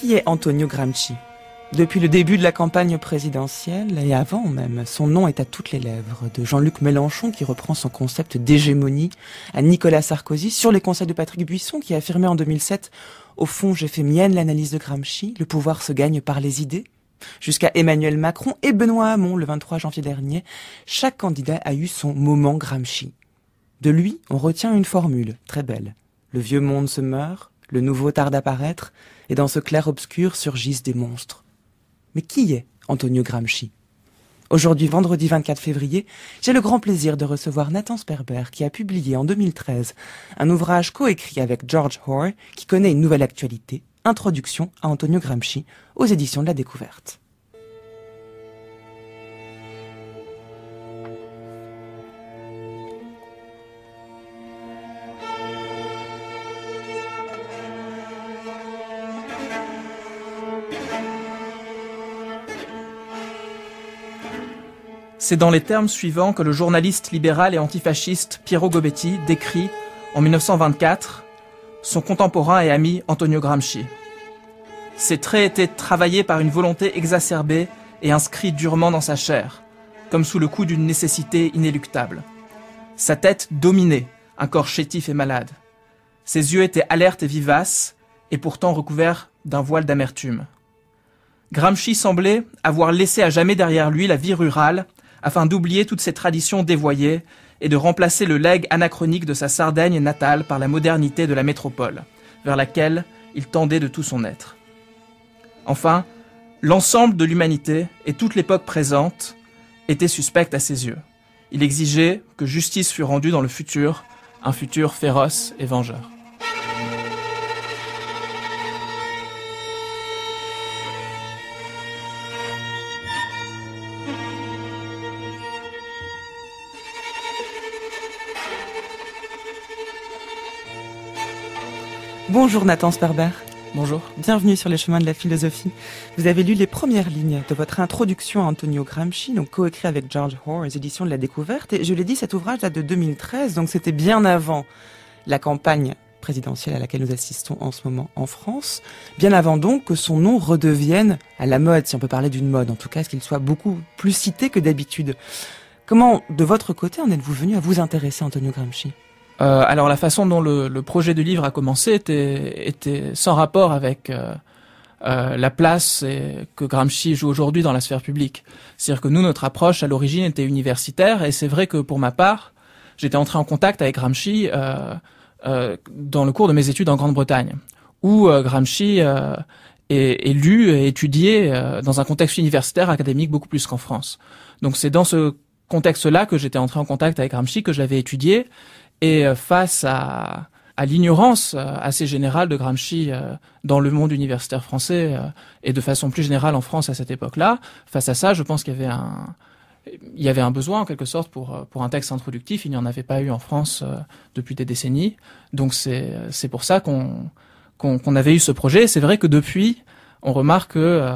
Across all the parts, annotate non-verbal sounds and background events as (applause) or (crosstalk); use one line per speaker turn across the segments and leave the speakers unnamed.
Qui est Antonio Gramsci Depuis le début de la campagne présidentielle, et avant même, son nom est à toutes les lèvres, de Jean-Luc Mélenchon qui reprend son concept d'hégémonie, à Nicolas Sarkozy, sur les conseils de Patrick Buisson qui a affirmé en 2007 « Au fond, j'ai fait mienne l'analyse de Gramsci, le pouvoir se gagne par les idées » jusqu'à Emmanuel Macron et Benoît Hamon le 23 janvier dernier, chaque candidat a eu son moment Gramsci. De lui, on retient une formule très belle. Le vieux monde se meurt, le nouveau tarde à paraître, et dans ce clair-obscur surgissent des monstres. Mais qui est Antonio Gramsci Aujourd'hui, vendredi 24 février, j'ai le grand plaisir de recevoir Nathan Sperber, qui a publié en 2013 un ouvrage coécrit avec George Hoare, qui connaît une nouvelle actualité, Introduction à Antonio Gramsci, aux éditions de la Découverte.
C'est dans les termes suivants que le journaliste libéral et antifasciste Piero Gobetti décrit, en 1924, son contemporain et ami Antonio Gramsci. Ses traits étaient travaillés par une volonté exacerbée et inscrits durement dans sa chair, comme sous le coup d'une nécessité inéluctable. Sa tête dominait, un corps chétif et malade. Ses yeux étaient alertes et vivaces, et pourtant recouverts d'un voile d'amertume. Gramsci semblait avoir laissé à jamais derrière lui la vie rurale afin d'oublier toutes ces traditions dévoyées et de remplacer le legs anachronique de sa Sardaigne natale par la modernité de la métropole, vers laquelle il tendait de tout son être. Enfin, l'ensemble de l'humanité et toute l'époque présente étaient suspectes à ses yeux. Il exigeait que justice fût rendue dans le futur, un futur féroce et vengeur.
Bonjour Nathan Sperber. Bonjour. Bienvenue sur les chemins de la philosophie. Vous avez lu les premières lignes de votre introduction à Antonio Gramsci, donc coécrit avec George Hoare, édition éditions de la découverte. Et je l'ai dit, cet ouvrage date de 2013, donc c'était bien avant la campagne présidentielle à laquelle nous assistons en ce moment en France, bien avant donc que son nom redevienne à la mode, si on peut parler d'une mode, en tout cas, qu'il soit beaucoup plus cité que d'habitude. Comment, de votre côté, en êtes-vous venu à vous intéresser à Antonio Gramsci
euh, alors la façon dont le, le, projet de livre a commencé était, était sans rapport avec euh, euh la place que Gramsci joue aujourd'hui dans la sphère publique. C'est-à-dire que nous, notre approche à l'origine était universitaire, et c'est vrai que pour ma part, j'étais entré en contact avec Gramsci euh, euh, dans le cours de mes études en Grande-Bretagne, où Gramsci est, lu et étudié dans un contexte universitaire académique beaucoup plus qu'en France. Donc c'est dans ce contexte-là que j'étais entré en contact avec Gramsci, que je l'avais étudié et euh, face à, à l'ignorance euh, assez générale de Gramsci euh, dans le monde universitaire français et de façon plus générale en France à cette époque-là, face à ça, je pense qu'il y avait un, il y avait un besoin en quelque sorte pour, pour un texte introductif. Il n'y en avait pas eu en France depuis des décennies. Donc c'est, c'est pour ça qu'on, qu'on, qu'on avait eu ce projet. C'est vrai que depuis, on remarque que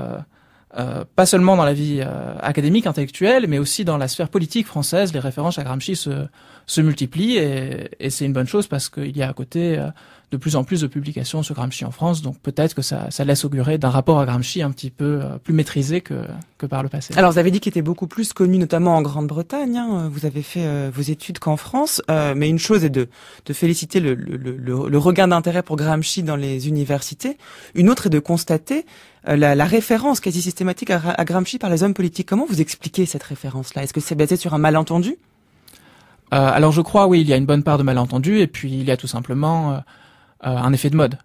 euh, pas seulement dans la vie euh, académique, intellectuelle, mais aussi dans la sphère politique française, les références à Gramsci se, multiplient et c'est une bonne chose parce qu'il y a à côté euh, de plus en plus de publications sur Gramsci en France, donc peut-être que ça, laisse augurer d'un rapport à Gramsci un petit peu euh, plus maîtrisé que, que par le passé. Alors
vous avez dit qu'il était beaucoup plus connu, notamment en Grande-Bretagne. Hein. Vous avez fait euh, vos études qu'en France, euh, mais une chose est de, féliciter le, regain d'intérêt pour Gramsci dans les universités. Une autre est de constater la, référence quasi systématique à, Gramsci par les hommes politiques. Comment vous expliquez cette référence-là Est-ce
que c'est basé sur un malentendu alors je crois, oui, il y a une bonne part de malentendu, et puis il y a tout simplement euh, un effet de mode.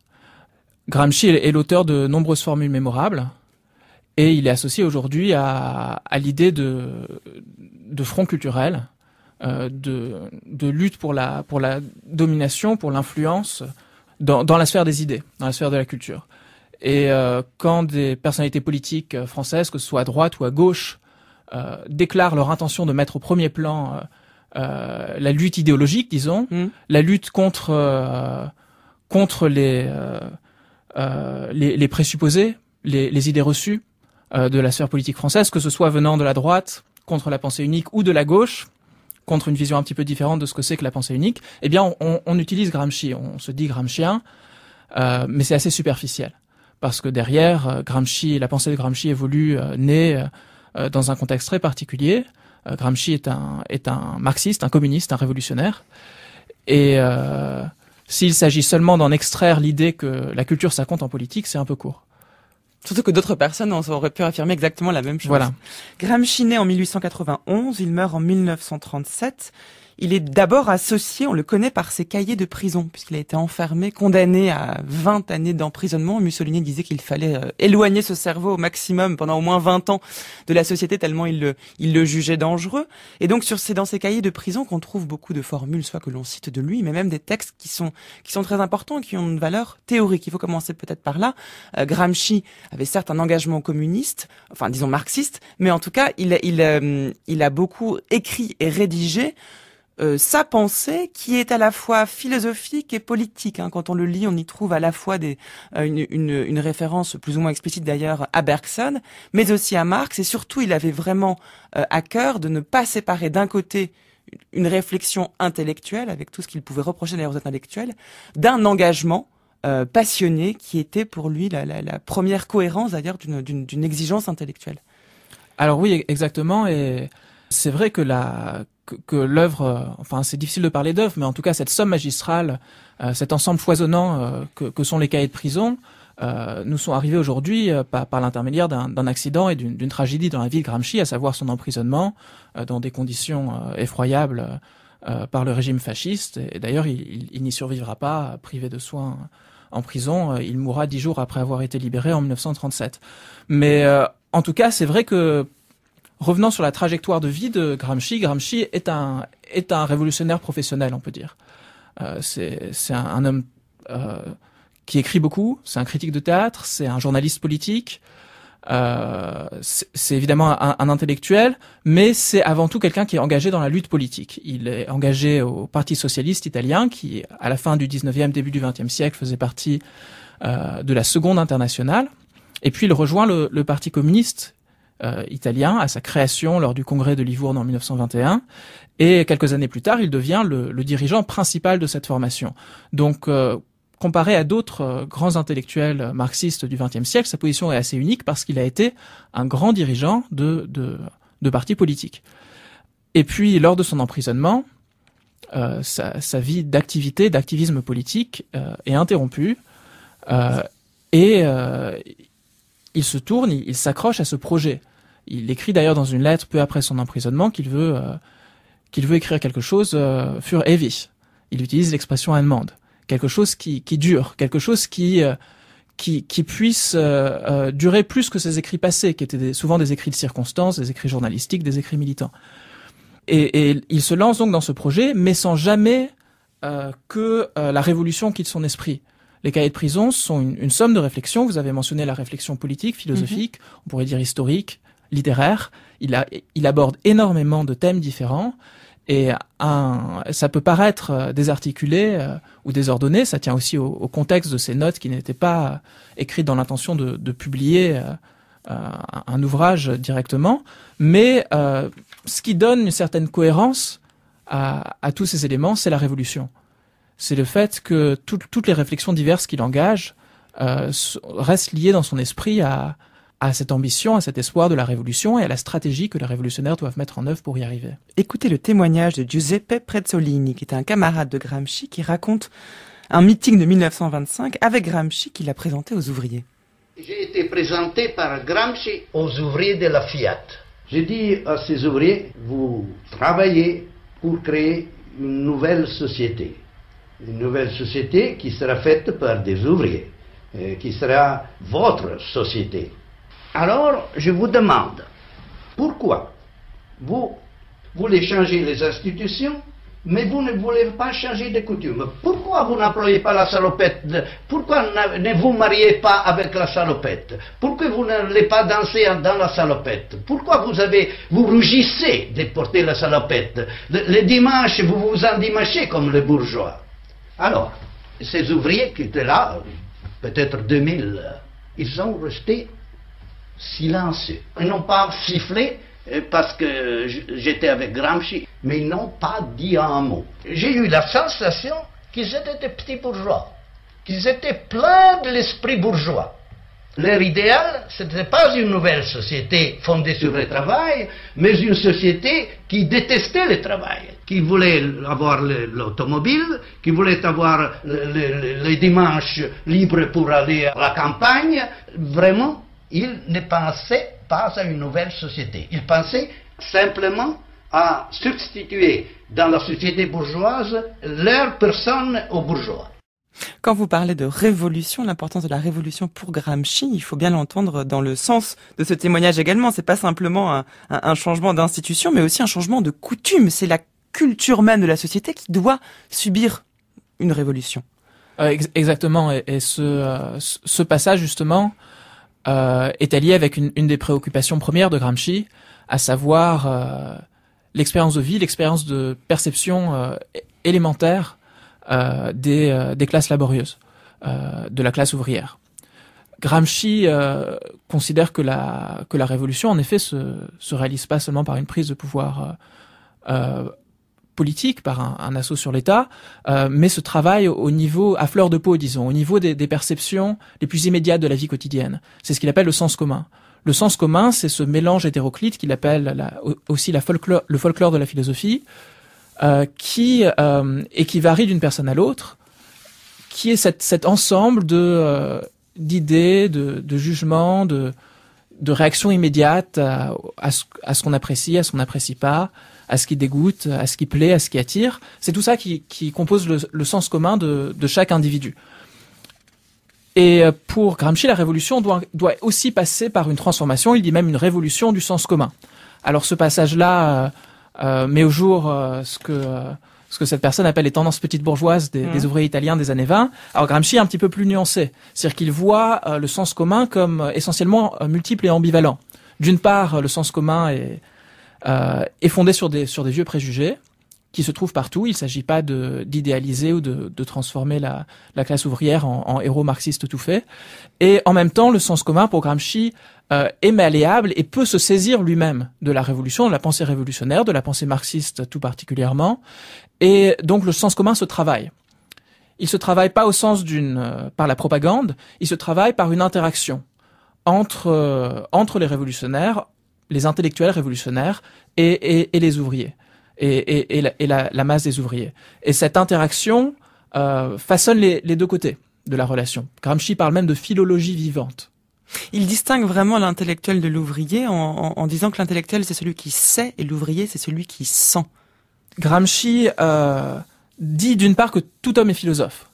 Gramsci est l'auteur de nombreuses formules mémorables et il est associé aujourd'hui à, l'idée de, de, front culturel, euh, de, lutte pour la, domination, pour l'influence dans, la sphère des idées, dans la sphère de la culture. Et euh, quand des personnalités politiques françaises, que ce soit à droite ou à gauche, déclarent leur intention de mettre au premier plan la lutte idéologique, disons, hmm. la lutte contre contre euh, euh, les, les, présupposés, les, idées reçues euh, de la sphère politique française, que ce soit venant de la droite, contre la pensée unique, ou de la gauche, contre une vision un petit peu différente de ce que c'est que la pensée unique, eh bien, on, utilise Gramsci, on se dit Gramscien, mais c'est assez superficiel. Parce que derrière, Gramsci, la pensée de Gramsci évolue, née dans un contexte très particulier, Gramsci est un, est un marxiste, un communiste, un révolutionnaire. Et, s'il s'agit seulement d'en extraire l'idée que la culture ça compte en politique, c'est un peu court.
Surtout que d'autres personnes auraient pu affirmer exactement la même chose. Voilà. Gramsci naît en 1891, il meurt en 1937. Il est d'abord associé, on le connaît par ses cahiers de prison, puisqu'il a été enfermé, condamné à 20 années d'emprisonnement. Mussolini disait qu'il fallait euh, éloigner ce cerveau au maximum pendant au moins 20 ans de la société, tellement il le, il le jugeait dangereux. Et donc, sur ces, dans ces cahiers de prison qu'on trouve beaucoup de formules, soit que l'on cite de lui, mais même des textes qui sont, qui sont très importants et qui ont une valeur théorique. Il faut commencer peut-être par là. Euh, Gramsci avait certes un engagement communiste, enfin, disons marxiste, mais en tout cas, il, il, euh, il a beaucoup écrit et rédigé euh, sa pensée qui est à la fois philosophique et politique. Hein. Quand on le lit, on y trouve à la fois euh, une, référence plus ou moins explicite d'ailleurs à Bergson, mais aussi à Marx. Et surtout, il avait vraiment euh, à cœur de ne pas séparer d'un côté une réflexion intellectuelle, avec tout ce qu'il pouvait reprocher d'ailleurs aux intellectuels, d'un engagement passionné qui était pour lui la, la première cohérence
d'ailleurs d'une exigence intellectuelle. Alors oui, exactement, et c'est vrai que la que, l'œuvre, euh, enfin c'est difficile de parler d'œuvre, mais en tout cas cette somme magistrale, euh, cet ensemble foisonnant euh, que, que, sont les cahiers de prison, nous sont arrivés aujourd'hui par, l'intermédiaire d'un accident et d'une tragédie dans la ville Gramsci, à savoir son emprisonnement dans des conditions effroyables par le régime fasciste. Et, d'ailleurs, il, il, il n'y survivra pas, privé de soins en prison. il mourra dix jours après avoir été libéré en 1937. Mais en tout cas, c'est vrai que Revenant sur la trajectoire de vie de Gramsci, Gramsci est un, est un révolutionnaire professionnel, on peut dire. Euh, c'est un, homme euh, qui écrit beaucoup, c'est un critique de théâtre, c'est un journaliste politique, euh, c'est évidemment un, intellectuel, mais c'est avant tout quelqu'un qui est engagé dans la lutte politique. Il est engagé au Parti socialiste italien, qui à la fin du 19e, début du 20e siècle faisait partie euh, de la Seconde Internationale. Et puis il rejoint le, le Parti communiste euh, italien à sa création lors du congrès de Livourne en 1921. Et quelques années plus tard, il devient le, dirigeant principal de cette formation. Donc, euh, comparé à d'autres euh, grands intellectuels marxistes du XXe siècle, sa position est assez unique parce qu'il a été un grand dirigeant de, de, de partis politiques. Et puis, lors de son emprisonnement, sa, vie d'activité, d'activisme politique est interrompue et il se tourne, il s'accroche à ce projet il écrit d'ailleurs dans une lettre peu après son emprisonnement qu'il veut euh, qu'il veut écrire quelque chose euh, fur heavy. Il utilise l'expression allemande, quelque chose qui, qui dure, quelque chose qui euh, qui, puisse durer plus que ses écrits passés, qui étaient souvent des écrits de circonstances, des écrits journalistiques, des écrits militants. Et, il se lance donc dans ce projet, mais sans jamais que la révolution quitte son esprit. Les cahiers de prison sont une, somme de réflexion. Vous avez mentionné la réflexion politique, philosophique, mhm. on pourrait dire historique, littéraire. Il, il aborde énormément de thèmes différents. Et un, ça peut paraître euh, désarticulé euh, ou désordonné, ça tient aussi au, contexte de ces notes qui n'étaient pas euh, écrites dans l'intention de, publier un, ouvrage directement, mais ce qui donne une certaine cohérence à, tous ces éléments, c'est la révolution. C'est le fait que toutes les réflexions diverses qu'il engage restent liées dans son esprit à, à cette ambition, à cet espoir de la révolution et à la stratégie que les révolutionnaires doivent mettre en œuvre pour y arriver. Écoutez le témoignage de Giuseppe Prezzolini, qui est un camarade de Gramsci, qui raconte
un meeting de 1925 avec Gramsci qu'il a présenté aux ouvriers.
J'ai été présenté par Gramsci aux ouvriers de la Fiat. J'ai dit à ces ouvriers, vous travaillez pour créer une nouvelle société. Une nouvelle société qui sera faite par des ouvriers, euh, qui sera votre société alors, je vous demande, pourquoi vous voulez changer les institutions, mais vous ne voulez pas changer de coutume Pourquoi vous n'employez pas la salopette Pourquoi ne vous mariez pas avec la salopette Pourquoi vous n'allez pas danser dans la salopette Pourquoi vous, avez, vous rougissez de porter la salopette Les le dimanche, vous vous endimachez comme les bourgeois. Alors, ces ouvriers qui étaient là, peut-être 2000, ils sont restés silencieux. Ils n'ont pas sifflé euh, parce que j'étais avec Gramsci, mais ils n'ont pas dit un mot. J'ai eu la sensation qu'ils étaient des petits bourgeois, qu'ils étaient pleins de l'esprit bourgeois. Leur idéal, ce n'était pas une nouvelle société fondée sur le travail, mais une société qui détestait le travail, qui voulait avoir l'automobile, qui voulait avoir les dimanches libres pour aller à la campagne. Vraiment, il ne pensaient pas à une nouvelle société. Ils pensaient simplement à substituer dans la société bourgeoise leurs personne aux bourgeois.
Quand vous parlez de révolution, l'importance de la révolution pour Gramsci, il faut bien l'entendre dans le sens de ce témoignage également. C'est pas simplement un, changement d'institution, mais aussi un changement
de coutume. C'est la culture même de la société qui doit subir une révolution. Euh, exactement. Et, ce, euh, ce passage justement euh, est allié avec une, des préoccupations premières de Gramsci, à savoir euh, l'expérience de vie, l'expérience de perception euh, élémentaire des, classes laborieuses, de la classe ouvrière. Gramsci considère que la, que la révolution, en effet, se, se réalise pas seulement par une prise de pouvoir politique, par un, assaut sur l'État, euh, mais ce travail au niveau, à fleur de peau, disons, au niveau des, perceptions les plus immédiates de la vie quotidienne. C'est ce qu'il appelle le sens commun. Le sens commun, c'est ce mélange hétéroclite qu'il appelle aussi la folklore, le folklore de la philosophie, euh, qui, euh, et qui varie d'une personne à l'autre, qui est cet ensemble de d'idées, de, jugements, de, réactions immédiates à, ce, à ce qu'on apprécie, à ce qu'on n'apprécie pas, à ce qui dégoûte, à ce qui plaît, à ce qui attire. C'est tout ça qui, compose le, sens commun de, chaque individu. Et euh, pour Gramsci, la révolution doit, doit, aussi passer par une transformation, il dit même une révolution du sens commun. Alors ce passage-là euh, euh, met au jour ce, que, ce que cette personne appelle les tendances petites bourgeoises des, mmh. des, ouvriers italiens des années 20. Alors Gramsci est un petit peu plus nuancé, c'est-à-dire qu'il voit le sens commun comme essentiellement multiple et ambivalent. D'une part, le sens commun est, euh, est fondée sur des, sur des vieux préjugés qui se trouvent partout. Il ne s'agit pas d'idéaliser ou de, de transformer la, la, classe ouvrière en, en héros marxiste tout fait. Et en même temps, le sens commun pour Gramsci euh, est malléable et peut se saisir lui-même de la révolution, de la pensée révolutionnaire, de la pensée marxiste tout particulièrement. Et donc le sens commun se travaille. Il se travaille pas au sens d'une euh, par la propagande, il se travaille par une interaction entre euh, entre les révolutionnaires, les intellectuels révolutionnaires et, les ouvriers, et, la, masse des ouvriers. Et cette interaction euh, façonne les, deux côtés de la relation. Gramsci parle même de philologie vivante. Il
distingue vraiment l'intellectuel de l'ouvrier en, disant que l'intellectuel c'est celui qui sait et l'ouvrier c'est celui
qui sent. Gramsci euh, dit d'une part que tout homme est philosophe.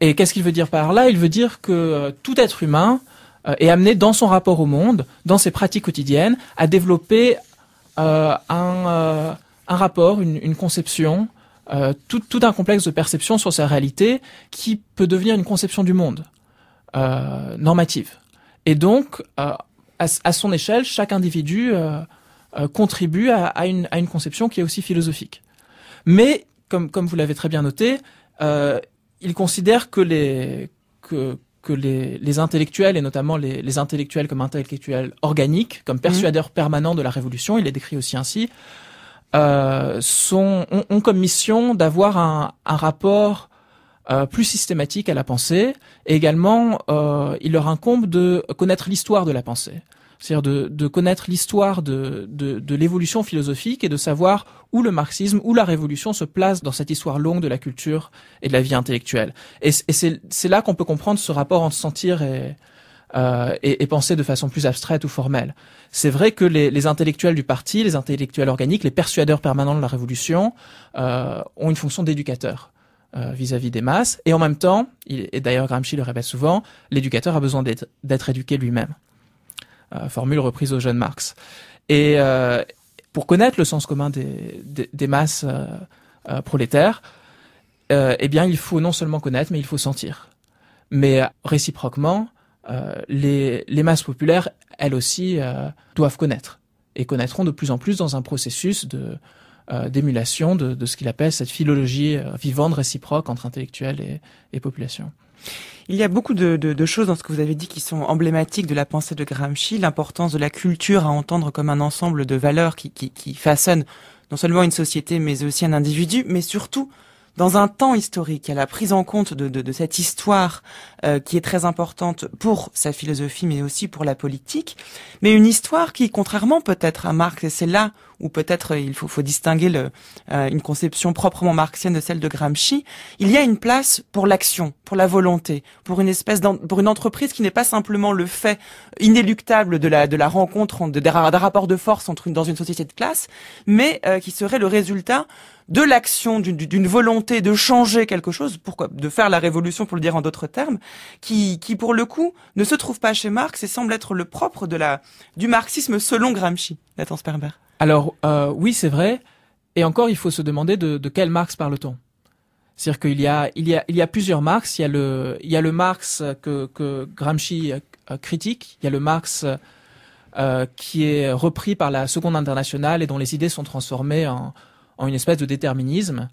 Et qu'est-ce qu'il veut dire par là Il veut dire que euh, tout être humain euh, et amener dans son rapport au monde, dans ses pratiques quotidiennes, à développer euh, un, euh, un, rapport, une, une conception, euh, tout, tout, un complexe de perception sur sa réalité qui peut devenir une conception du monde normative. Et donc, à, à, son échelle, chaque individu contribue à, à, une, à une conception qui est aussi philosophique. Mais, comme, comme vous l'avez très bien noté, euh, il considère que les que, que les, intellectuels, et notamment les, intellectuels comme intellectuels organiques, comme mhm. persuadeurs permanents de la révolution, il est décrit aussi ainsi, euh, sont, ont, comme mission d'avoir un, rapport euh, plus systématique à la pensée, et également, euh, il leur incombe de connaître l'histoire de la pensée c'est-à-dire de, connaître l'histoire de, de, l'évolution philosophique et de savoir où le marxisme, ou la révolution se place dans cette histoire longue de la culture et de la vie intellectuelle. Et, c'est là qu'on peut comprendre ce rapport entre sentir euh, et, et, penser de façon plus abstraite ou formelle. C'est vrai que les, intellectuels du parti, les intellectuels organiques, les persuadeurs permanents de la révolution euh, ont une fonction d'éducateur euh, vis-à-vis des masses. Et en même temps, et d'ailleurs Gramsci le répète souvent, l'éducateur a besoin d'être éduqué lui-même. Euh, formule reprise au jeune Marx. Et euh, pour connaître le sens commun des, des, masses euh, prolétaires, eh bien, il faut non seulement connaître, mais il faut sentir. Mais réciproquement, les, les, masses populaires, elles aussi, doivent connaître et connaîtront de plus en plus dans un processus de d'émulation de, de, ce qu'il appelle cette philologie vivante réciproque entre intellectuels et, et population. Il y a beaucoup de, choses dans ce que vous avez dit qui sont emblématiques
de la pensée de Gramsci, l'importance de la culture à entendre comme un ensemble de valeurs qui, qui, qui façonnent non seulement une société, mais aussi un individu, mais surtout dans un temps historique, à la prise en compte de, cette histoire euh, qui est très importante pour sa philosophie, mais aussi pour la politique, mais une histoire qui, contrairement peut-être à Marx, et c'est là ou peut-être euh, il faut, faut distinguer le, euh, une conception proprement marxienne de celle de Gramsci, il y a une place pour l'action, pour la volonté, pour une espèce une entreprise qui n'est pas simplement le fait inéluctable de la de la rencontre de, d'un rapport de force entre une, dans une société de classe, mais euh, qui serait le résultat de l'action, d'une, d'une volonté de changer quelque chose, pourquoi, de faire la révolution pour le dire en d'autres termes, qui, qui pour le coup ne se trouve pas chez Marx et semble être le propre de la, du marxisme selon Gramsci,
Nathan Sperber. Alors euh, oui, c'est vrai. Et encore, il faut se demander de, de quelle Marx parle-t-on. C'est-à-dire qu'il y a, il y a, plusieurs Marx. Il y a le, Marx que, Gramsci euh, euh, critique. Il y a le Marx qui est repris par la Seconde Internationale et dont les idées sont transformées en, une espèce de déterminisme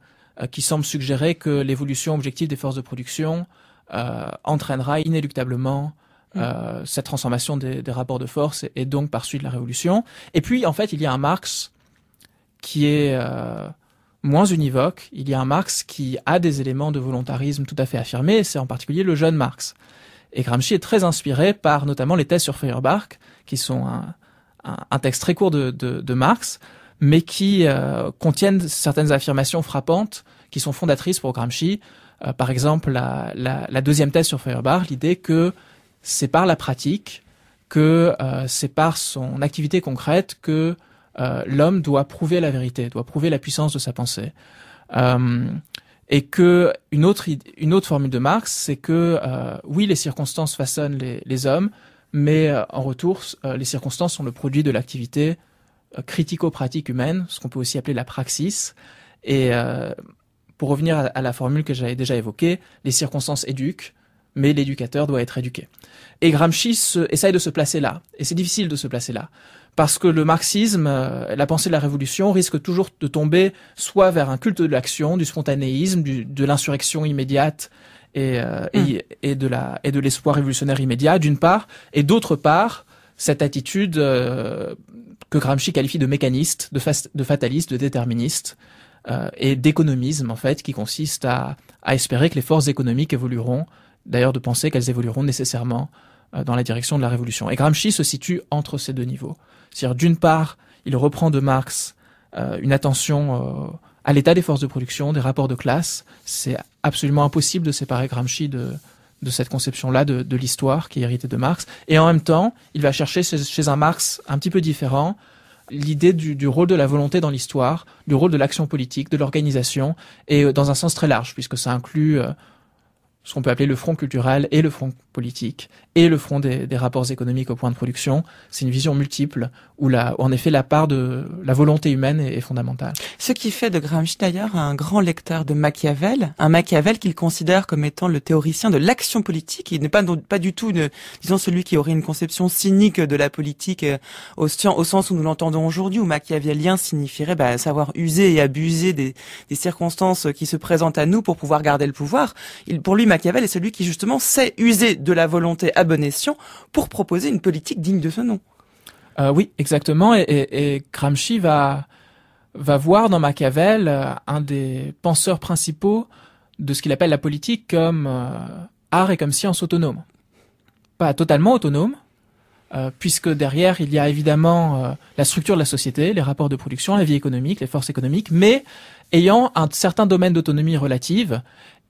qui semble suggérer que l'évolution objective des forces de production entraînera inéluctablement euh, cette transformation des, rapports de force et, donc par suite la révolution. Et puis en fait il y a un Marx qui est euh, moins univoque, il y a un Marx qui a des éléments de volontarisme tout à fait affirmés, c'est en particulier le jeune Marx. Et Gramsci est très inspiré par notamment les thèses sur Feuerbach, qui sont un, texte très court de, Marx, mais qui euh, contiennent certaines affirmations frappantes qui sont fondatrices pour Gramsci. par exemple, la, la deuxième thèse sur Feuerbach, l'idée que c'est par la pratique que euh, c'est par son activité concrète que euh, l'homme doit prouver la vérité, doit prouver la puissance de sa pensée. Euh, et que une autre formule de Marx, c'est que oui, les circonstances façonnent les, hommes, mais en retour, les circonstances sont le produit de l'activité critico-pratique humaine, ce qu'on peut aussi appeler la praxis. Et pour revenir à la formule que j'avais déjà évoquée, les circonstances éduquent, mais l'éducateur doit être éduqué. Et Gramsci essaye de se placer là, et c'est difficile de se placer là, parce que le marxisme, euh, la pensée de la révolution risque toujours de tomber soit vers un culte de l'action, du spontanéisme, de l'insurrection immédiate euh, hmm. et, de l'espoir révolutionnaire immédiat d'une part, et d'autre part cette attitude euh, que Gramsci qualifie de mécaniste, de, fataliste, de déterministe. et d'économisme en fait qui consiste à espérer que les forces économiques évolueront d'ailleurs de penser qu'elles évolueront nécessairement euh, dans la direction de la révolution. Et Gramsci se situe entre ces deux niveaux. C'est-à-dire, d'une part, il reprend de Marx euh, une attention euh, à l'état des forces de production, des rapports de classe. C'est absolument impossible de séparer Gramsci de, cette conception-là de, l'histoire qui est héritée de Marx. Et en même temps, il va chercher chez, un Marx un petit peu différent l'idée du, rôle de la volonté dans l'histoire, du rôle de l'action politique, de l'organisation, et dans un sens très large, puisque ça inclut ce qu'on peut appeler le front culturel et le front politique et le front des, rapports économiques au point de production. C'est une vision multiple où, la, en effet la part de la volonté humaine est, fondamentale.
Ce qui fait de Gramsci d'ailleurs un grand lecteur de Machiavel,
un Machiavel qu'il
considère comme étant le théoricien de l'action politique. Il n'est pas, pas du tout, disons, celui qui aurait une conception cynique de la politique euh, au, au sens où nous l'entendons aujourd'hui, où machiavélien signifierait bah, savoir user et abuser des, circonstances qui se présentent à nous pour pouvoir garder le pouvoir. Il, pour lui, Machiavel est celui qui justement sait user de la volonté à bon escient pour proposer une
politique digne de ce nom. Euh, oui, exactement. Et, et, Gramsci va, voir dans Machiavel euh, un des penseurs principaux de ce qu'il appelle la politique comme euh, art et comme science autonome. Pas totalement autonome, puisque derrière, il y a évidemment la structure de la société, les rapports de production, la vie économique, les forces économiques, mais ayant un certain domaine d'autonomie relative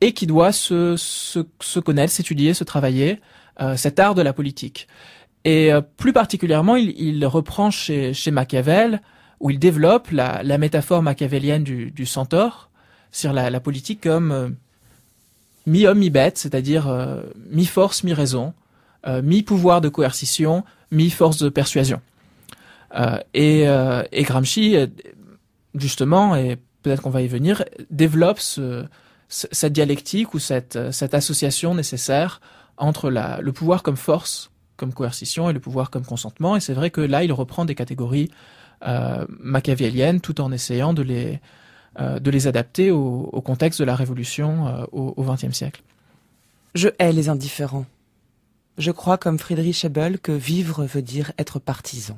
et qui doit se, se, connaître, s'étudier, se travailler, euh, cet art de la politique. Et euh, plus particulièrement, il, reprend chez, Machiavel, où il développe la, métaphore machiavélienne du, centaure sur la, politique comme euh, mi-homme, mi-bête, c'est-à-dire mi-force, mi-raison, mi-pouvoir de coercition, mi-force de persuasion. et, et Gramsci, justement, et peut-être qu'on va y venir, développe ce, cette dialectique ou cette, euh, association nécessaire entre le pouvoir comme force, comme coercition, et le pouvoir comme consentement. Et c'est vrai que là, il reprend des catégories euh, machiavéliennes tout en essayant de les, euh, adapter au, contexte de la Révolution au XXe siècle. Je hais les indifférents. Je crois, comme Friedrich Hebel, que
vivre veut dire être partisan.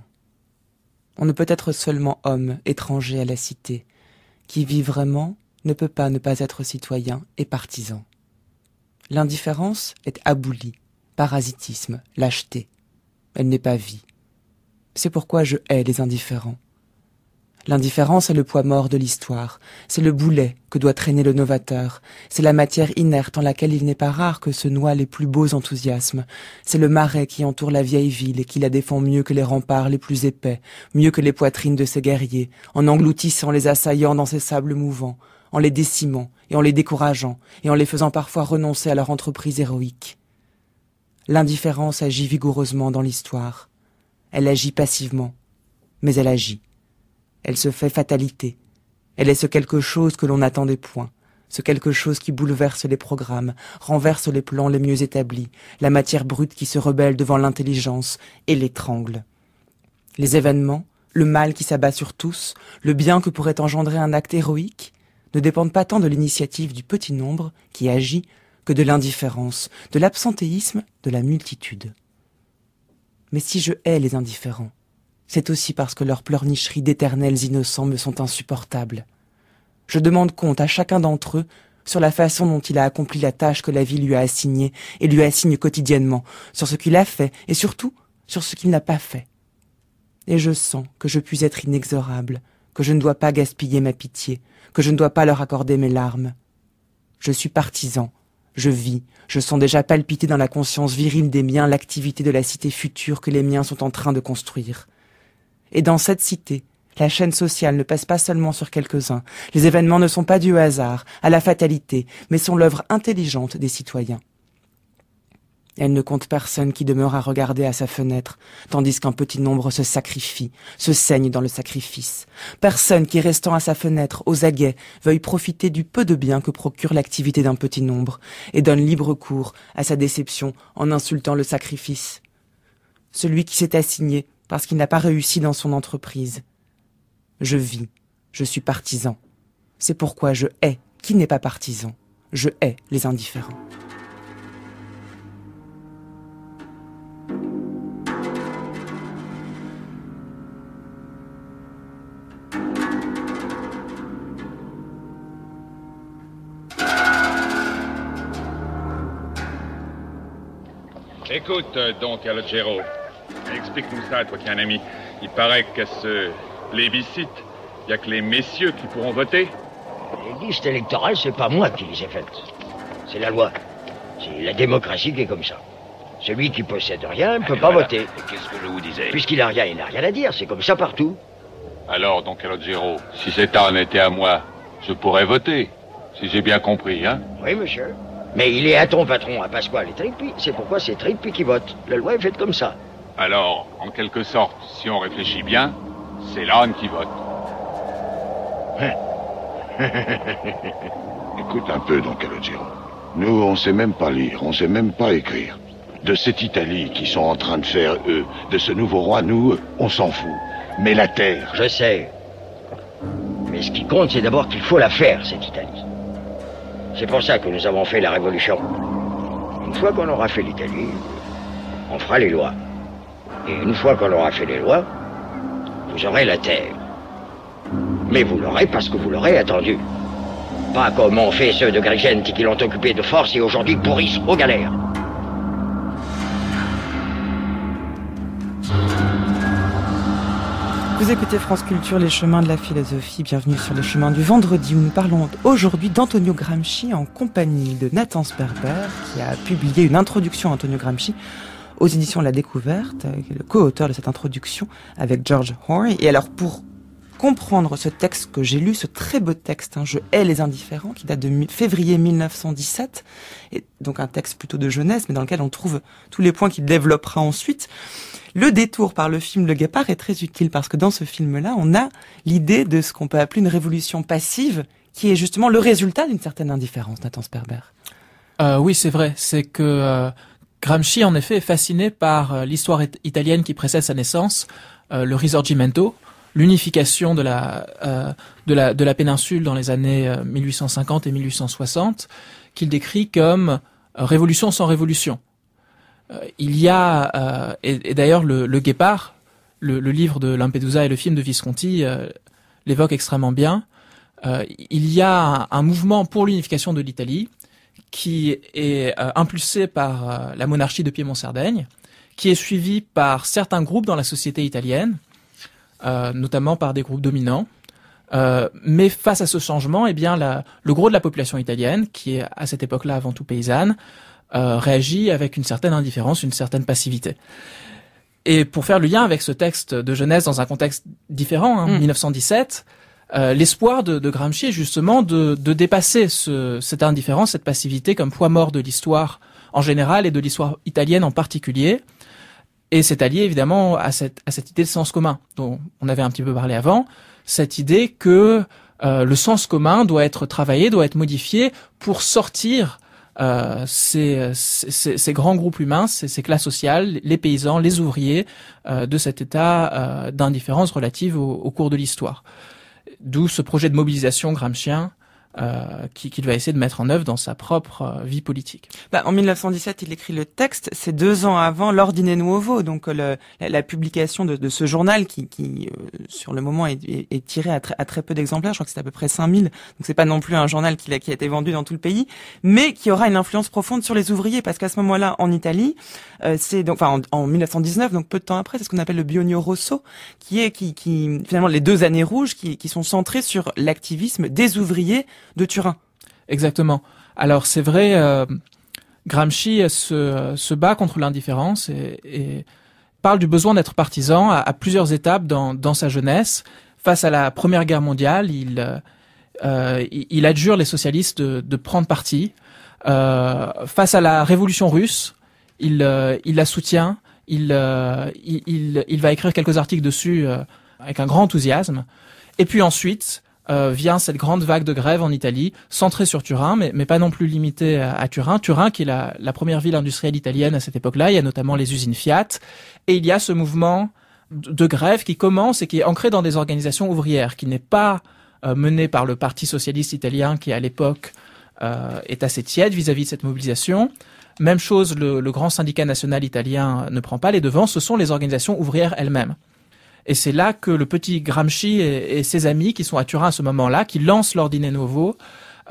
On ne peut être seulement homme, étranger à la cité, qui vit vraiment ne peut pas ne pas être citoyen et partisan. L'indifférence est aboulie, parasitisme, lâcheté. Elle n'est pas vie. C'est pourquoi je hais les indifférents. L'indifférence est le poids mort de l'histoire, c'est le boulet que doit traîner le novateur, c'est la matière inerte en laquelle il n'est pas rare que se noient les plus beaux enthousiasmes, c'est le marais qui entoure la vieille ville et qui la défend mieux que les remparts les plus épais, mieux que les poitrines de ses guerriers, en engloutissant les assaillants dans ses sables mouvants, en les décimant et en les décourageant et en les faisant parfois renoncer à leur entreprise héroïque. L'indifférence agit vigoureusement dans l'histoire. Elle agit passivement, mais elle agit. Elle se fait fatalité. Elle est ce quelque chose que l'on n'attendait point, ce quelque chose qui bouleverse les programmes, renverse les plans les mieux établis, la matière brute qui se rebelle devant l'intelligence et l'étrangle. Les événements, le mal qui s'abat sur tous, le bien que pourrait engendrer un acte héroïque, ne dépendent pas tant de l'initiative du petit nombre qui agit que de l'indifférence, de l'absentéisme de la multitude. Mais si je hais les indifférents, c'est aussi parce que leurs pleurnicheries d'éternels innocents me sont insupportables. Je demande compte à chacun d'entre eux sur la façon dont il a accompli la tâche que la vie lui a assignée et lui assigne quotidiennement, sur ce qu'il a fait et surtout sur ce qu'il n'a pas fait. Et je sens que je puis être inexorable, que je ne dois pas gaspiller ma pitié, que je ne dois pas leur accorder mes larmes. Je suis partisan, je vis, je sens déjà palpiter dans la conscience virile des miens l'activité de la cité future que les miens sont en train de construire. Et dans cette cité, la chaîne sociale ne passe pas seulement sur quelques-uns, les événements ne sont pas dus au hasard, à la fatalité, mais sont l'œuvre intelligente des citoyens. Elle ne compte personne qui demeure à regarder à sa fenêtre, tandis qu'un petit nombre se sacrifie, se saigne dans le sacrifice. Personne qui, restant à sa fenêtre, aux aguets, veuille profiter du peu de bien que procure l'activité d'un petit nombre, et donne libre cours à sa déception en insultant le sacrifice. Celui qui s'est assigné parce qu'il n'a pas réussi dans son entreprise. Je vis, je suis partisan. C'est pourquoi je hais qui n'est pas partisan. Je hais les indifférents.
Écoute euh, donc, Calogero,
explique-nous ça, toi qui es un ami. Il paraît qu'à ce plébiscite, il n'y a que les
messieurs qui pourront voter. Les listes électorales, c'est pas moi qui les ai faites. C'est la loi. C'est la démocratie qui est comme ça. Celui qui possède rien ne peut pas voter. Qu'est-ce que je vous disais Puisqu'il a rien, il n'a rien à dire. C'est comme ça partout.
Alors, donc, Calogero, si cet arme était à moi, je pourrais voter. Si j'ai bien compris, hein
Oui, monsieur. Mais il est à ton patron, à Pasquale et Trippi. C'est pourquoi c'est Trippi qui vote. La loi est faite comme ça.
Alors, en quelque sorte, si on réfléchit bien, c'est l'âne qui vote.
(laughs)
Écoute un peu, Don Calogero. Nous, on ne sait même pas lire, on ne sait même pas écrire. De cette Italie qu'ils sont en train de faire, eux,
de ce nouveau roi, nous, on s'en fout. Mais la terre... Je sais. Mais ce qui compte, c'est d'abord qu'il faut la faire, cette Italie. C'est pour ça que nous avons fait la révolution. Une fois qu'on aura fait l'Italie, on fera les lois. Et une fois qu'on aura fait les lois, vous aurez la terre. Mais vous l'aurez parce que vous l'aurez attendu. Pas comme ont fait ceux de Grigenti qui l'ont occupé de force et aujourd'hui pourrissent aux galères.
Vous écoutez France Culture, les chemins de la philosophie. Bienvenue sur les chemins du vendredi où nous parlons aujourd'hui d'Antonio Gramsci en compagnie de Nathan Sperber qui a publié une introduction à Antonio Gramsci aux éditions La Découverte, le co-auteur de cette introduction avec George Horry. Et alors pour comprendre ce texte que j'ai lu, ce très beau texte, hein, Je hais les indifférents, qui date de février 1917, et donc un texte plutôt de jeunesse, mais dans lequel on trouve tous les points qu'il développera ensuite. Le détour par le film Le Guépard est très utile parce que dans ce film-là, on a l'idée de ce qu'on peut appeler
une révolution passive, qui est justement le résultat d'une certaine indifférence, Nathan Sperber. Euh, oui, c'est vrai. C'est que euh, Gramsci, en effet, est fasciné par euh, l'histoire italienne qui précède sa naissance, euh, le Risorgimento, l'unification de la euh, de la de péninsule dans les années 1850 euh, et 1860 qu'il décrit comme euh, révolution sans révolution. Euh, il y a et, d'ailleurs le, le, Guépard, le, le, livre de Lampedusa et le film de Visconti l'évoquent extrêmement bien. il y a un, un mouvement pour l'unification de l'Italie qui est impulsé par la monarchie de Piémont-Sardaigne, qui est suivi par certains groupes dans la société italienne, euh, notamment par des groupes dominants. Euh, mais face à ce changement, eh bien, le gros de la population italienne, qui est à cette époque-là avant tout paysanne, euh, réagit avec une certaine indifférence, une certaine passivité. Et pour faire le lien avec ce texte de jeunesse dans un contexte différent, hein, 1917, mm. euh, l'espoir de, Gramsci est justement de, dépasser cette indifférence, cette passivité comme poids mort de l'histoire en général et de l'histoire italienne en particulier, et c'est allié évidemment à cette, à cette idée de sens commun dont on avait un petit peu parlé avant, cette idée que euh, le sens commun doit être travaillé, doit être modifié pour sortir euh, ces, ces, grands groupes humains, ces, classes sociales, les paysans, les ouvriers, euh, de cet état d'indifférence relative au, au cours de l'histoire. D'où ce projet de mobilisation gramscien euh, qu'il va essayer de mettre en œuvre dans sa propre euh, vie politique. Bah, en 1917, il écrit le texte, c'est deux ans avant l'Ordine Nuovo, donc euh,
le, la, publication de, de, ce journal qui, qui euh, sur le moment, est, est, tiré à, à, très peu d'exemplaires, je crois que c'est à peu près 5000, donc c'est pas non plus un journal qui, qui, a été vendu dans tout le pays, mais qui aura une influence profonde sur les ouvriers, parce qu'à ce moment-là, en Italie, c'est donc, enfin, en, en, 1919, donc peu de temps après, c'est ce qu'on appelle le Bionio Rosso, qui est qui, qui finalement les deux années rouges qui, qui sont centrées
sur l'activisme des ouvriers de Turin. Exactement. Alors c'est vrai, euh, Gramsci euh, se, bat contre l'indifférence et, parle du besoin d'être partisan à, plusieurs étapes dans, sa jeunesse. Face à la Première Guerre mondiale, il, euh, il adjure les socialistes de, prendre parti. face à la Révolution russe, il, il la soutient. il, il, va écrire quelques articles dessus avec un grand enthousiasme. Et puis ensuite, euh, vient cette grande vague de grève en Italie, centrée sur Turin, mais, pas non plus limitée à, Turin. Turin, qui est la, première ville industrielle italienne à cette époque-là, il y a notamment les usines Fiat, et il y a ce mouvement de, grève qui commence et qui est ancré dans des organisations ouvrières, qui n'est pas euh, mené par le Parti socialiste italien, qui à l'époque euh, est assez tiède vis-à-vis de cette mobilisation. Même chose, le grand syndicat national italien ne prend pas les devants, ce sont les organisations ouvrières elles-mêmes. Et c'est là que le petit Gramsci et, ses amis qui sont à Turin à ce moment-là, qui lancent l'Ordine Nouveau,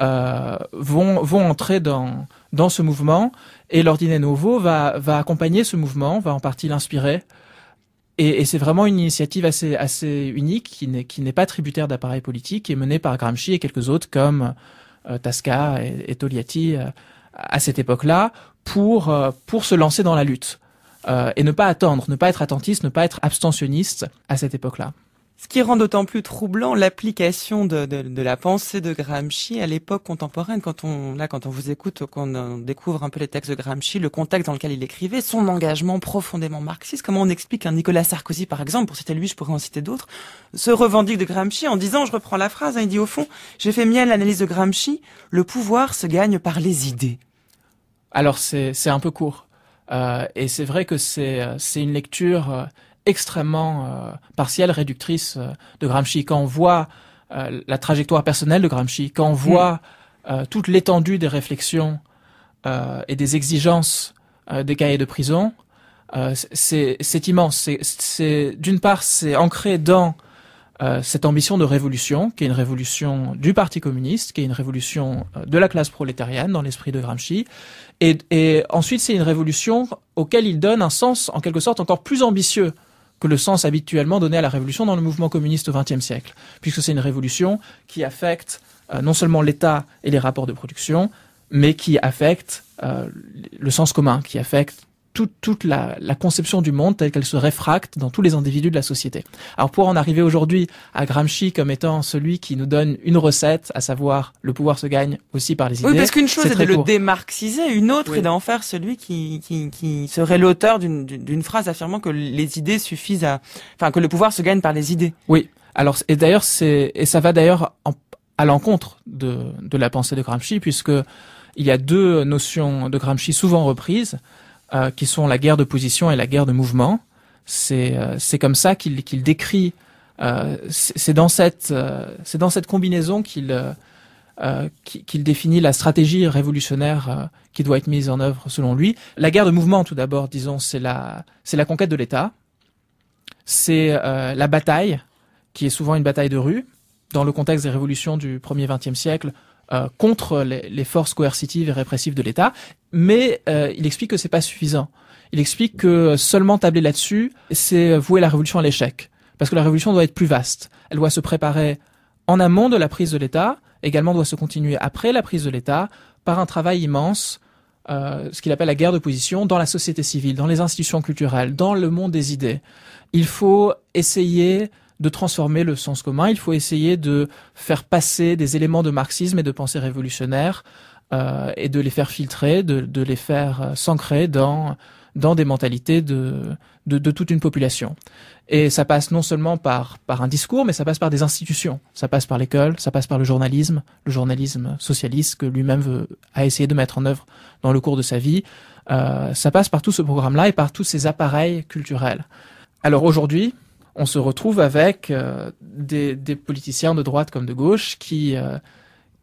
euh, vont, vont entrer dans, dans ce mouvement. Et l'Ordinaire Nouveau va, va accompagner ce mouvement, va en partie l'inspirer. Et, et c'est vraiment une initiative assez, assez unique qui n'est, qui n'est pas tributaire d'appareil politique et menée par Gramsci et quelques autres comme euh, Tasca et, et euh, à cette époque-là pour, euh, pour se lancer dans la lutte. Euh, et ne pas attendre, ne pas être attentiste, ne pas être abstentionniste à cette époque-là.
Ce qui rend d'autant plus troublant l'application de, la pensée de Gramsci à l'époque contemporaine. Quand on là, quand on vous écoute, on découvre un peu les textes de Gramsci, le contexte dans lequel il écrivait, son engagement profondément marxiste. Comment on explique un Nicolas Sarkozy, par exemple, pour citer lui, je pourrais en citer d'autres, se revendique de Gramsci en disant, je reprends la
phrase, hein, il dit au fond, j'ai fait mienne l'analyse de Gramsci, le pouvoir se gagne par les idées. Alors c'est un peu court. Euh, et c'est vrai que c'est euh, une lecture euh, extrêmement partielle, réductrice de Gramsci. Quand on voit la trajectoire personnelle de Gramsci, quand on voit mm. toute l'étendue des réflexions et des exigences des cahiers de prison, c'est immense. C'est d'une part, c'est ancré dans euh, cette ambition de révolution, qui est une révolution du Parti communiste, qui est une révolution euh, de la classe prolétarienne dans l'esprit de Gramsci. Et, ensuite, c'est une révolution auquel il donne un sens en quelque sorte encore plus ambitieux que le sens habituellement donné à la révolution dans le mouvement communiste au XXe siècle, puisque c'est une révolution qui affecte euh, non seulement l'État et les rapports de production, mais qui affecte le sens commun, qui affecte toute, toute la, la, conception du monde telle qu'elle se réfracte dans tous les individus de la société. Alors pour en arriver aujourd'hui à Gramsci comme étant celui qui nous donne une recette, à savoir le pouvoir se gagne aussi par les idées. Oui, parce qu'une chose est, de le
démarxiser, une autre est d'en faire celui qui, qui, qui serait l'auteur d'une phrase affirmant que les
idées suffisent à, enfin que le pouvoir se gagne par les idées. Oui. Alors et d'ailleurs c'est et ça va d'ailleurs à l'encontre de, de la pensée de Gramsci puisque il y a deux notions de Gramsci souvent reprises. Euh, qui sont la guerre de position et la guerre de mouvement. C'est euh, comme ça qu'il décrit. Euh, c'est dans cette c'est dans cette combinaison qu'il qu'il définit la stratégie révolutionnaire qui doit être mise en œuvre selon lui. La guerre de mouvement, tout d'abord, disons, c'est la c'est la conquête de l'État. C'est la bataille qui est souvent une bataille de rue dans le contexte des révolutions du 1er 20e siècle, euh, contre les, forces coercitives et répressives de l'État, mais euh, il explique que c'est pas suffisant. Il explique que seulement tabler là-dessus, c'est vouer la révolution à l'échec, parce que la révolution doit être plus vaste. Elle doit se préparer en amont de la prise de l'État, également doit se continuer après la prise de l'État par un travail immense euh, ce qu'il appelle la guerre d'opposition, dans la société civile, dans les institutions culturelles, dans le monde des idées. Il faut essayer de transformer le sens commun. Il faut essayer de faire passer des éléments de marxisme et de pensée révolutionnaire euh, et de les faire filtrer, de, les faire euh, s'ancrer dans dans des mentalités de, de, toute une population. Et ça passe non seulement par, par un discours, mais ça passe par des institutions. Ça passe par l'école, ça passe par le journalisme, le journalisme socialiste que lui-même a essayé de mettre en œuvre dans le cours de sa vie. Euh, ça passe par tout ce programme-là et par tous ces appareils culturels. Alors aujourd'hui, on se retrouve avec euh, des, politiciens de droite comme de gauche qui, euh,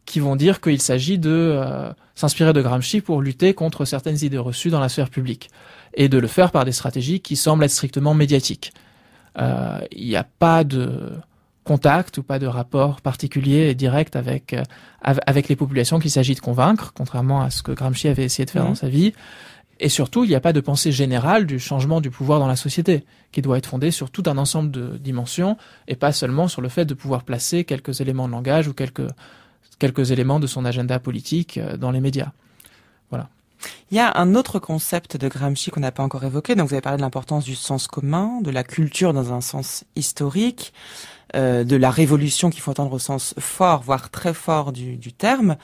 qui vont dire qu'il s'agit de euh, s'inspirer de Gramsci pour lutter contre certaines idées reçues dans la sphère publique et de le faire par des stratégies qui semblent être strictement médiatiques. Il n'y a pas de contact ou pas de rapport particulier et direct avec, avec les populations qu'il s'agit de convaincre, contrairement à ce que Gramsci avait essayé de faire mhm. dans sa vie. Et surtout, il n'y a pas de pensée générale du changement du pouvoir dans la société, qui doit être fondée sur tout un ensemble de dimensions, et pas seulement sur le fait de pouvoir placer quelques éléments de langage ou quelques, quelques éléments de son agenda politique euh, dans les médias. Voilà. Il y a un autre concept de Gramsci qu'on n'a pas encore évoqué. Donc, vous avez parlé de l'importance du sens commun,
de la culture dans un sens historique, euh, de la révolution qu'il faut entendre au sens fort, voire très fort du, du terme.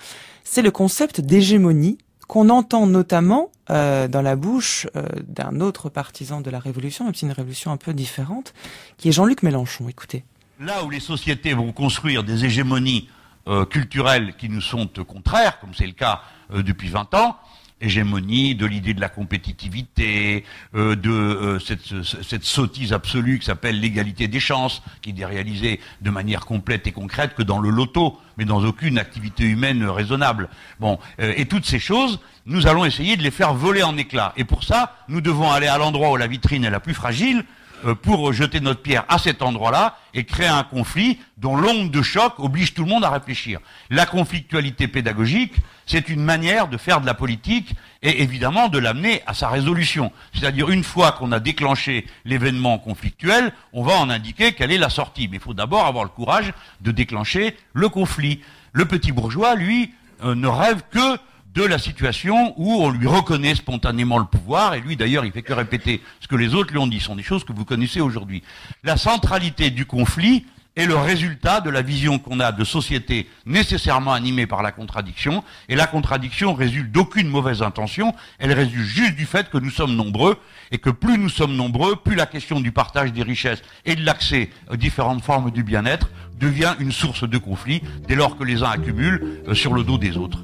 C'est le concept d'hégémonie qu'on entend notamment euh, dans la bouche euh, d'un autre partisan de la Révolution, même si une révolution un peu différente, qui est Jean-Luc Mélenchon. Écoutez.
Là où les sociétés vont construire des hégémonies euh, culturelles qui nous sont contraires, comme c'est le cas depuis 20 ans, hégémonie, de l'idée de la compétitivité, euh, de euh, cette, sottise absolue qui s'appelle l'égalité des chances, qui n'est réalisée de manière complète et concrète que dans le loto, mais dans aucune activité humaine raisonnable. Bon, euh, et toutes ces choses, nous allons essayer de les faire voler en éclats. Et pour ça, nous devons aller à l'endroit où la vitrine est la plus fragile, euh, pour jeter notre pierre à cet endroit-là et créer un conflit dont l'onde de choc oblige tout le monde à réfléchir. La conflictualité pédagogique, c'est une manière de faire de la politique et évidemment de l'amener à sa résolution. C'est-à-dire une fois qu'on a déclenché l'événement conflictuel, on va en indiquer quelle est la sortie. Mais il faut d'abord avoir le courage de déclencher le conflit. Le petit bourgeois, lui, euh, ne rêve que de la situation où on lui reconnaît spontanément le pouvoir, et lui d'ailleurs il fait que répéter ce que les autres lui ont dit, ce sont des choses que vous connaissez aujourd'hui. La centralité du conflit est le résultat de la vision qu'on a de société nécessairement animée par la contradiction, et la contradiction résulte d'aucune mauvaise intention, elle résulte juste du fait que nous sommes nombreux, et que plus nous sommes nombreux, plus la question du partage des richesses et de l'accès aux différentes formes du bien-être devient une source de conflit, dès lors que les uns accumulent euh, sur le dos des autres.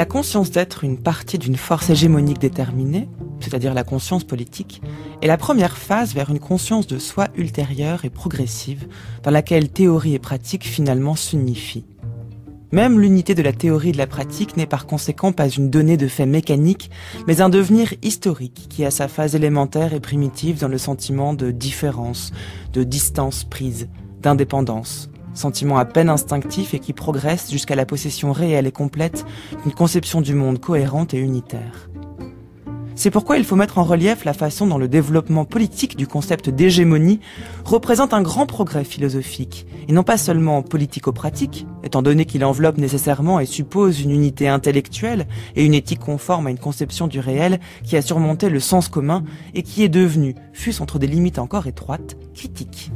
La conscience d'être une partie d'une force hégémonique déterminée, c'est-à-dire la conscience politique, est la première phase vers une conscience de soi ultérieure et progressive, dans laquelle théorie et pratique finalement s'unifient. Même l'unité de la théorie et de la pratique n'est par conséquent pas une donnée de fait mécanique, mais un devenir historique qui a sa phase élémentaire et primitive dans le sentiment de différence, de distance prise, d'indépendance sentiment à peine instinctif et qui progresse jusqu'à la possession réelle et complète d'une conception du monde cohérente et unitaire. C'est pourquoi il faut mettre en relief la façon dont le développement politique du concept d'hégémonie représente un grand progrès philosophique, et non pas seulement politico-pratique, étant donné qu'il enveloppe nécessairement et suppose une unité intellectuelle et une éthique conforme à une conception du réel qui a surmonté le sens commun et qui est devenue, fût-ce entre des limites encore étroites, critique.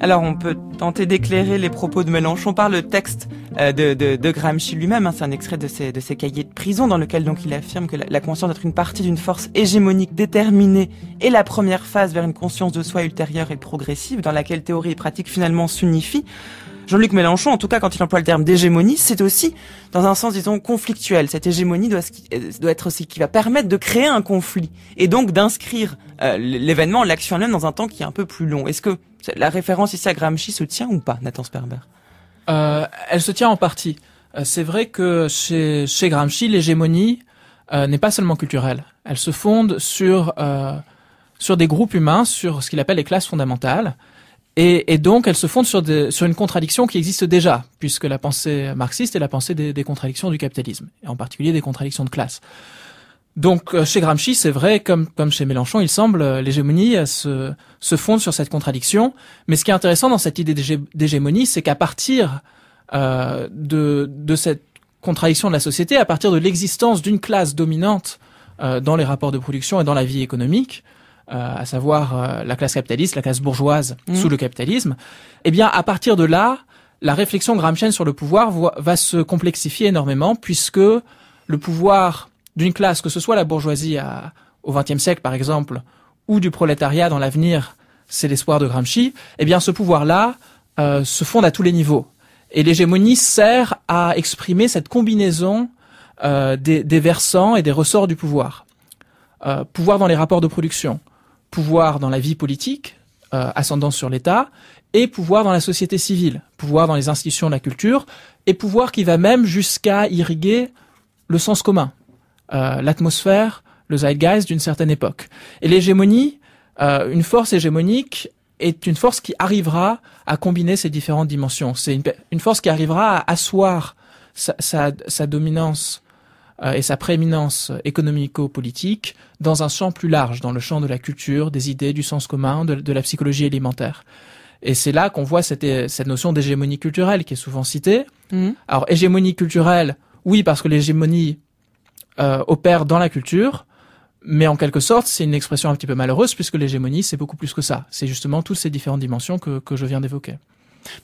Alors on peut tenter d'éclairer les propos de Mélenchon par le texte euh, de, Gramsci lui-même. Hein. C'est un extrait de ses, cahiers de prison dans lequel donc il affirme que la, la conscience d'être une partie d'une force hégémonique déterminée est la première phase vers une conscience de soi ultérieure et progressive dans laquelle théorie et pratique finalement s'unifient. Jean-Luc Mélenchon, en tout cas quand il emploie le terme d'hégémonie, c'est aussi dans un sens, disons, conflictuel. Cette hégémonie doit, euh, être ce qui va permettre de créer un conflit et donc d'inscrire euh, l'événement, l'action elle-même dans un temps qui est un peu plus long. Est-ce que la référence ici à Gramsci se tient ou pas, Nathan Sperber
euh, Elle se tient en partie. C'est vrai que chez, Gramsci, l'hégémonie n'est pas seulement culturelle. Elle se fonde sur, sur des groupes humains, sur ce qu'il appelle les classes fondamentales. Et, donc, elle se fonde sur, une contradiction qui existe déjà, puisque la pensée marxiste est la pensée des, contradictions du capitalisme, et en particulier des contradictions de classe. Donc, euh, chez Gramsci, c'est vrai, comme, comme, chez Mélenchon, il semble, euh, l'hégémonie euh, se, se, fonde sur cette contradiction. Mais ce qui est intéressant dans cette idée d'hégémonie, c'est qu'à partir de, de, cette contradiction de la société, à partir de l'existence d'une classe dominante dans les rapports de production et dans la vie économique, euh, à savoir euh, la classe capitaliste, la classe bourgeoise mmh. sous le capitalisme, eh bien à partir de là, la réflexion Gramscienne sur le pouvoir va se complexifier énormément puisque le pouvoir d'une classe, que ce soit la bourgeoisie à, au XXe siècle par exemple, ou du prolétariat dans l'avenir, c'est l'espoir de Gramsci, eh bien ce pouvoir-là euh, se fonde à tous les niveaux. Et l'hégémonie sert à exprimer cette combinaison des, versants et des ressorts du pouvoir. pouvoir dans les rapports de production, pouvoir dans la vie politique, euh, ascendance sur l'État, et pouvoir dans la société civile, pouvoir dans les institutions de la culture, et pouvoir qui va même jusqu'à irriguer le sens commun, euh, l'atmosphère, le zeitgeist d'une certaine époque. Et l'hégémonie, euh, une force hégémonique est une force qui arrivera à combiner ces différentes dimensions. C'est une, force qui arrivera à asseoir sa, sa dominance euh, et sa prééminence économico-politique dans un champ plus large, dans le champ de la culture, des idées, du sens commun, de, la psychologie élémentaire. Et c'est là qu'on voit cette, notion d'hégémonie culturelle qui est souvent citée. Mhm. Alors hégémonie culturelle, oui, parce que l'hégémonie euh, opère dans la culture, mais en quelque sorte, c'est une expression un petit peu malheureuse puisque l'hégémonie, c'est beaucoup plus que ça. C'est justement toutes ces différentes dimensions que je viens d'évoquer.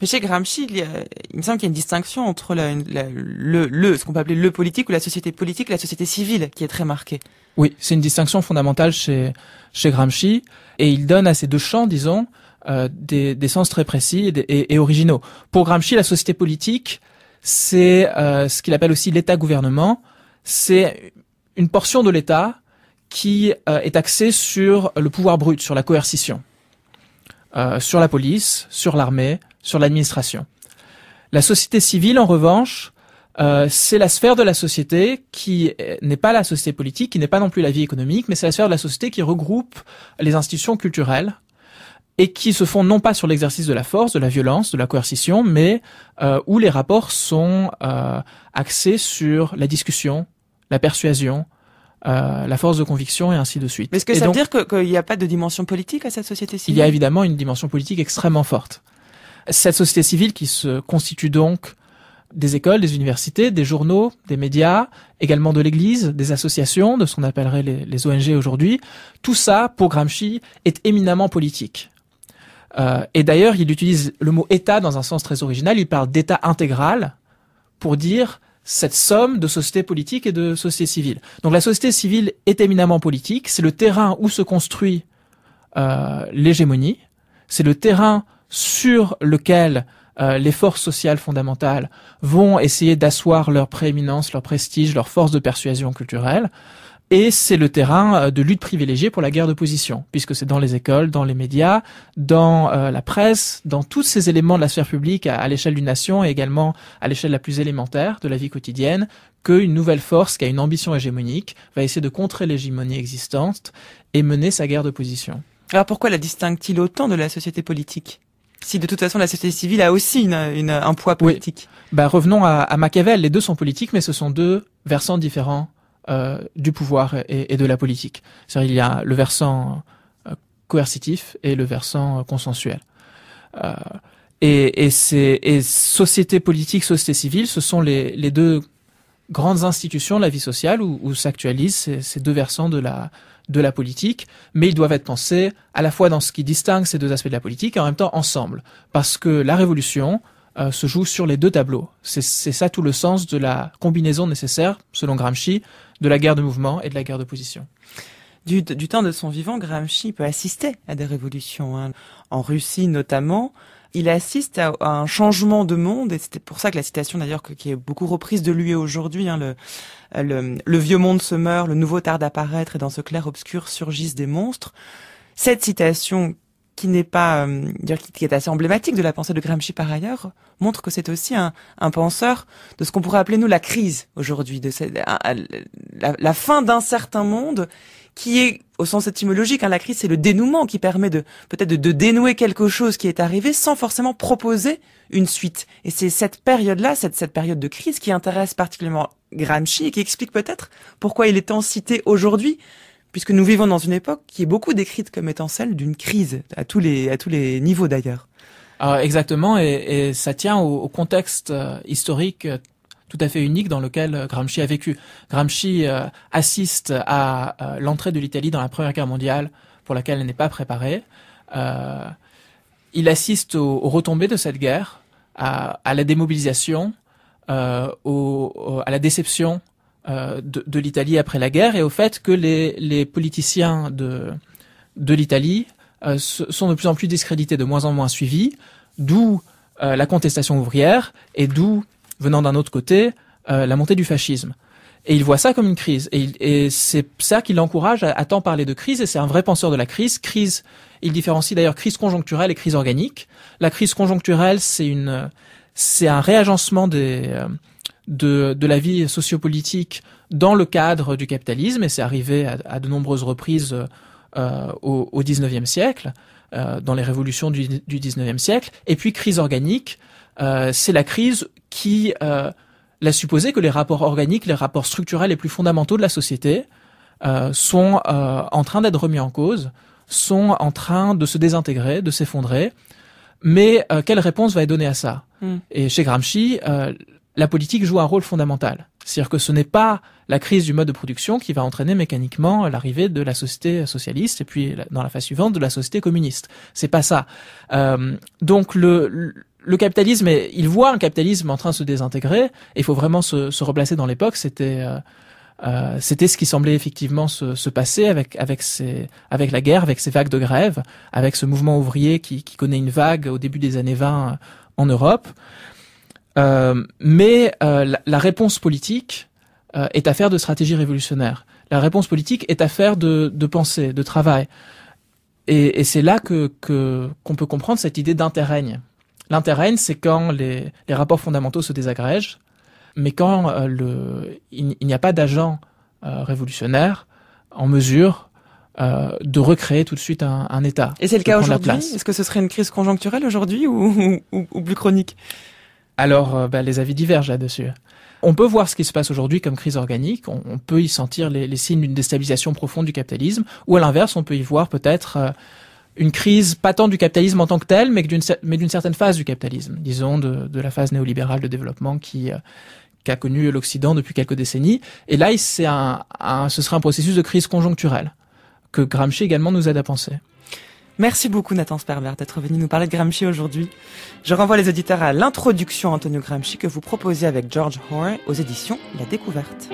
Mais chez Gramsci, il, me semble
qu'il y a une distinction entre le, ce qu'on peut appeler le politique ou la société politique, la société civile, qui est très marquée. Oui, c'est une distinction fondamentale chez, chez Gramsci, et il donne à ces deux champs, disons, euh, des, des, sens très précis et, et, originaux. Pour Gramsci, la société politique, c'est euh, ce qu'il appelle aussi l'État-gouvernement. C'est une portion de l'État qui euh, est axée sur le pouvoir brut, sur la coercition, sur la police, sur l'armée, sur l'administration. La société civile, en revanche, euh, c'est la sphère de la société qui n'est pas la société politique, qui n'est pas non plus la vie économique, mais c'est la sphère de la société qui regroupe les institutions culturelles et qui se font non pas sur l'exercice de la force, de la violence, de la coercition, mais euh, où les rapports sont euh, axés sur la discussion, la persuasion, euh, la force de conviction et ainsi de suite. Mais est-ce que ça veut dire
qu'il n'y a pas de dimension politique à cette société
civile Il y a évidemment une dimension politique extrêmement forte. Cette société civile qui se constitue donc des écoles, des universités, des journaux, des médias, également de l'Église, des associations, de ce qu'on appellerait les, ONG aujourd'hui. Tout ça, pour Gramsci, est éminemment politique. Euh, et d'ailleurs, il utilise le mot État dans un sens très original. Il parle d'État intégral pour dire cette somme de société politique et de société civile. Donc la société civile est éminemment politique. C'est le terrain où se construit euh, l'hégémonie. C'est le terrain sur lequel euh, les forces sociales fondamentales vont essayer d'asseoir leur prééminence, leur prestige, leur force de persuasion culturelle. Et c'est le terrain euh, de lutte privilégiée pour la guerre d'opposition, puisque c'est dans les écoles, dans les médias, dans euh, la presse, dans tous ces éléments de la sphère publique à, l'échelle d'une nation et également à l'échelle la plus élémentaire de la vie quotidienne, qu'une nouvelle force qui a une ambition hégémonique va essayer de contrer l'hégémonie existante et mener sa guerre d'opposition. position. Alors pourquoi la
distingue-t-il
autant de la société politique si de toute façon la société civile a aussi une, un poids politique. Bah, revenons à, à, Machiavel. Les deux sont politiques, mais ce sont deux versants différents euh, du pouvoir et, de la politique. il y a le versant euh, coercitif et le versant euh, consensuel. et, et, et société politique, société civile, ce sont les, les deux grandes institutions de la vie sociale où, où s'actualisent ces, deux versants de la, de la politique, mais ils doivent être pensés à la fois dans ce qui distingue ces deux aspects de la politique et en même temps ensemble, parce que la révolution euh, se joue sur les deux tableaux. C'est ça tout le sens de la combinaison nécessaire, selon Gramsci, de la guerre de mouvement et de la guerre d'opposition. Du, temps de son vivant, Gramsci peut assister à des révolutions,
hein. en Russie notamment il assiste à, un changement de monde, et c'était pour ça que la citation d'ailleurs qui est beaucoup reprise de lui aujourd'hui, hein, le, vieux monde se meurt, le nouveau tarde à et dans ce clair-obscur surgissent des monstres. Cette citation, qui n'est pas, euh, qui est assez emblématique de la pensée de Gramsci par ailleurs, montre que c'est aussi un, penseur de ce qu'on pourrait appeler nous la crise aujourd'hui, de la fin d'un certain monde qui est au sens étymologique, hein, la crise, c'est le dénouement qui permet de peut-être de, dénouer quelque chose qui est arrivé sans forcément proposer une suite. Et c'est cette période-là, cette, cette période de crise qui intéresse particulièrement Gramsci et qui explique peut-être pourquoi il est tant cité aujourd'hui, puisque nous vivons dans une époque qui est beaucoup décrite comme étant celle d'une crise,
à tous les, à tous les niveaux d'ailleurs. Ah, exactement, et, et, ça tient au contexte euh, historique euh, tout à fait unique dans lequel euh, Gramsci a vécu. Gramsci euh, assiste à euh, l'entrée de l'Italie dans la Première Guerre mondiale pour laquelle elle n'est pas préparée. il assiste aux, retombées de cette guerre, à, la démobilisation, à la déception de, l'Italie après la guerre et au fait que les, politiciens de, de l'Italie sont de plus en plus discrédités, de moins en moins suivis, d'où la contestation ouvrière et d'où venant d'un autre côté, euh, la montée du fascisme. Et il voit ça comme une crise. Et, c'est ça qui l'encourage à, tant parler de crise. Et c'est un vrai penseur de la crise. Crise, il différencie d'ailleurs crise conjoncturelle et crise organique. La crise conjoncturelle, c'est une, c'est un réagencement des, euh, de, de la vie sociopolitique dans le cadre du capitalisme. Et c'est arrivé à, de nombreuses reprises euh, au, XIXe 19e siècle, dans les révolutions du, du siècle. Et puis crise organique, euh, c'est la crise qui euh, l'a supposé que les rapports organiques, les rapports structurels les plus fondamentaux de la société euh, sont euh, en train d'être remis en cause, sont en train de se désintégrer, de s'effondrer. Mais euh, quelle réponse va être donnée à ça hmm. Et chez Gramsci, la politique joue un rôle fondamental. C'est-à-dire que ce n'est pas la crise du mode de production qui va entraîner mécaniquement l'arrivée de la société socialiste et puis dans la phase suivante de la société communiste. C'est pas ça. Euh, donc le, le capitalisme, est, il voit un capitalisme en train de se désintégrer. il faut vraiment se, replacer dans l'époque. C'était euh, euh, c'était ce qui semblait effectivement se, passer avec avec ces avec la guerre, avec ces vagues de grève, avec ce mouvement ouvrier qui, connaît une vague au début des années 20 euh, en Europe. mais la, réponse politique est affaire de stratégie révolutionnaire. La réponse politique est affaire de, pensée, de travail. Et, c'est là que qu'on peut comprendre cette idée d'interrègne. L'intérêt, c'est quand les, rapports fondamentaux se désagrègent, mais quand euh, il, n'y a pas d'agent euh, révolutionnaire en mesure euh, de recréer tout de suite un, État. Et c'est le cas aujourd'hui Est-ce que ce serait une crise conjoncturelle aujourd'hui ou, plus chronique Alors, bah, les avis divergent là-dessus. On peut voir ce qui se passe aujourd'hui comme crise organique, on, peut y sentir les, les signes d'une déstabilisation profonde du capitalisme, ou à l'inverse, on peut y voir peut-être une crise pas tant du capitalisme en tant que tel, mais d'une mais d'une certaine phase du capitalisme, disons de, de la phase néolibérale de développement qui euh, qu'a connu l'Occident depuis quelques décennies. Et là, c'est un, ce sera un processus de crise conjoncturelle que Gramsci également nous aide à penser. Merci beaucoup
Nathan Sperber d'être venu nous parler de Gramsci aujourd'hui. Je renvoie les auditeurs à l'introduction Antonio Gramsci que vous proposez avec George Hoare aux éditions La Découverte.